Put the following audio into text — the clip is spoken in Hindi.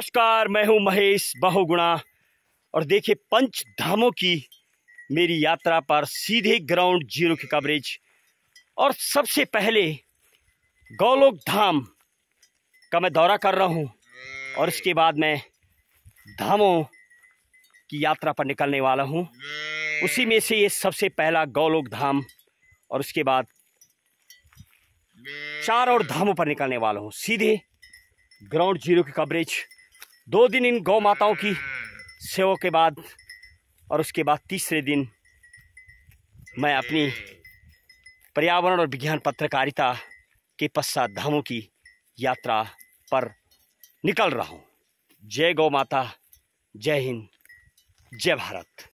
नमस्कार मैं हूं महेश बहुगुणा और देखिए पंच धामों की मेरी यात्रा पर सीधे ग्राउंड जीरो की कवरेज और सबसे पहले गौलोक धाम का मैं दौरा कर रहा हूं और इसके बाद मैं धामों की यात्रा पर निकलने वाला हूं उसी में से ये सबसे पहला गौलोक धाम और उसके बाद चार और धामों पर निकलने वाला हूं सीधे ग्राउंड जीरो की कवरेज दो दिन इन गौ माताओं की सेवा के बाद और उसके बाद तीसरे दिन मैं अपनी पर्यावरण और विज्ञान पत्रकारिता के पश्चात धामों की यात्रा पर निकल रहा हूँ जय गौ माता जय हिंद जय भारत